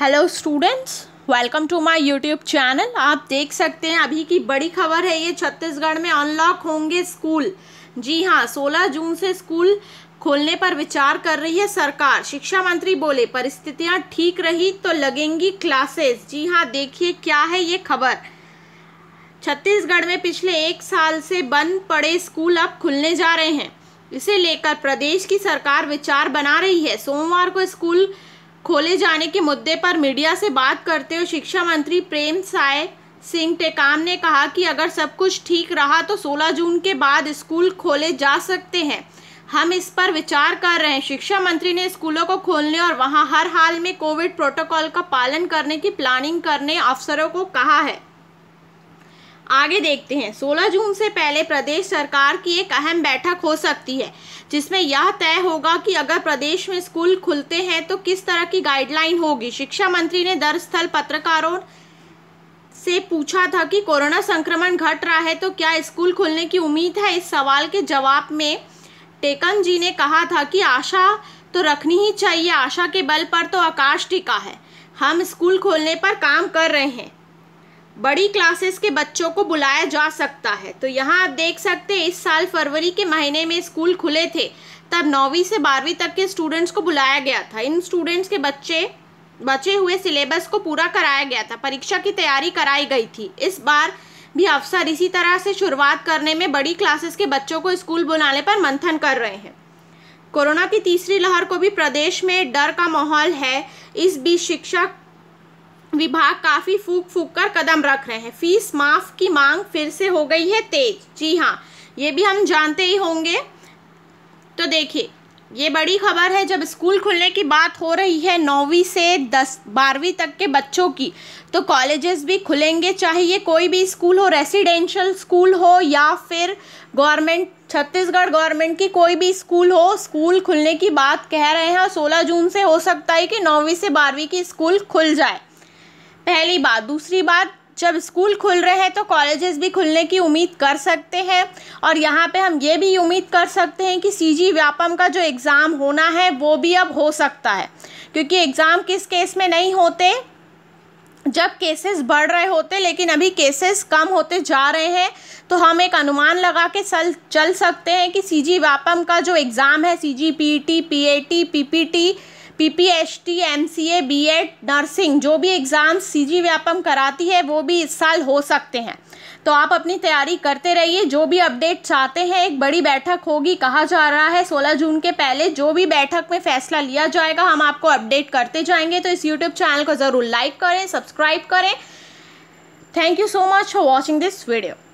hello students welcome to my YouTube channel आप देख सकते हैं अभी की बड़ी खबर है ये छत्तीसगढ़ में अनलॉक होंगे स्कूल जी हाँ 16 जून से स्कूल खोलने पर विचार कर रही है सरकार शिक्षा मंत्री बोले परिस्थितियाँ ठीक रही तो लगेंगी क्लासेस जी हाँ देखिए क्या है ये खबर छत्तीसगढ़ में पिछले एक साल से बंद पड़े स्कूल अब खुलने जा रहे हैं इसे लेकर प्रदेश की सरकार विचार बना रही है सोमवार को स्कूल खोले जाने के मुद्दे पर मीडिया से बात करते हुए शिक्षा मंत्री प्रेम साय सिंह टेकाम ने कहा कि अगर सब कुछ ठीक रहा तो 16 जून के बाद स्कूल खोले जा सकते हैं हम इस पर विचार कर रहे हैं शिक्षा मंत्री ने स्कूलों को खोलने और वहां हर हाल में कोविड प्रोटोकॉल का पालन करने की प्लानिंग करने अफसरों को कहा है आगे देखते हैं 16 जून से पहले प्रदेश सरकार की एक अहम बैठक हो सकती है जिसमें यह तय होगा कि अगर प्रदेश में स्कूल खुलते हैं तो किस तरह की गाइडलाइन होगी शिक्षा मंत्री ने दर स्थल पत्रकारों से पूछा था कि कोरोना संक्रमण घट रहा है तो क्या स्कूल खुलने की उम्मीद है इस सवाल के जवाब में टेकन जी ने कहा था कि आशा तो रखनी ही चाहिए आशा के बल पर तो आकाश टिका है हम स्कूल खोलने पर काम कर रहे हैं बड़ी क्लासेस के बच्चों को बुलाया जा सकता है तो यहाँ आप देख सकते हैं इस साल फरवरी के महीने में स्कूल खुले थे तब नौवीं से बारहवीं तक के स्टूडेंट्स को बुलाया गया था इन स्टूडेंट्स के बच्चे बचे हुए सिलेबस को पूरा कराया गया था परीक्षा की तैयारी कराई गई थी इस बार भी अफसर इसी तरह से शुरुआत करने में बड़ी क्लासेस के बच्चों को स्कूल बुलाने पर मंथन कर रहे हैं कोरोना की तीसरी लहर को भी प्रदेश में डर का माहौल है इस बीच शिक्षक विभाग काफ़ी फूक फूक कर कदम रख रहे हैं फीस माफ़ की मांग फिर से हो गई है तेज जी हाँ ये भी हम जानते ही होंगे तो देखिए ये बड़ी खबर है जब स्कूल खुलने की बात हो रही है नौवीं से दस बारहवीं तक के बच्चों की तो कॉलेजेस भी खुलेंगे चाहे ये कोई भी स्कूल हो रेसिडेंशियल स्कूल हो या फिर गवर्नमेंट छत्तीसगढ़ गवर्नमेंट की कोई भी स्कूल हो स्कूल खुलने की बात कह रहे हैं और सोलह जून से हो सकता है कि नौवीं से बारहवीं की स्कूल खुल जाए पहली बात दूसरी बात जब स्कूल खुल रहे हैं तो कॉलेजेस भी खुलने की उम्मीद कर सकते हैं और यहाँ पे हम ये भी उम्मीद कर सकते हैं कि सी जी व्यापम का जो एग्ज़ाम होना है वो भी अब हो सकता है क्योंकि एग्ज़ाम किस केस में नहीं होते जब केसेस बढ़ रहे होते लेकिन अभी केसेस कम होते जा रहे हैं तो हम एक अनुमान लगा के चल चल सकते हैं कि सी जी व्यापम का जो एग्ज़ाम है C G P T P A T P P T PPHT, MCA, BEd, nursing जो भी एग्ज़ाम सीजी व्यापम कराती है वो भी इस साल हो सकते हैं तो आप अपनी तैयारी करते रहिए जो भी अपडेट चाहते हैं एक बड़ी बैठक होगी कहा जा रहा है 16 जून के पहले जो भी बैठक में फैसला लिया जाएगा हम आपको अपडेट करते जाएंगे तो इस यूट्यूब चैनल को ज़रूर लाइक करें सब्सक्राइब करें thank you so much for watching this video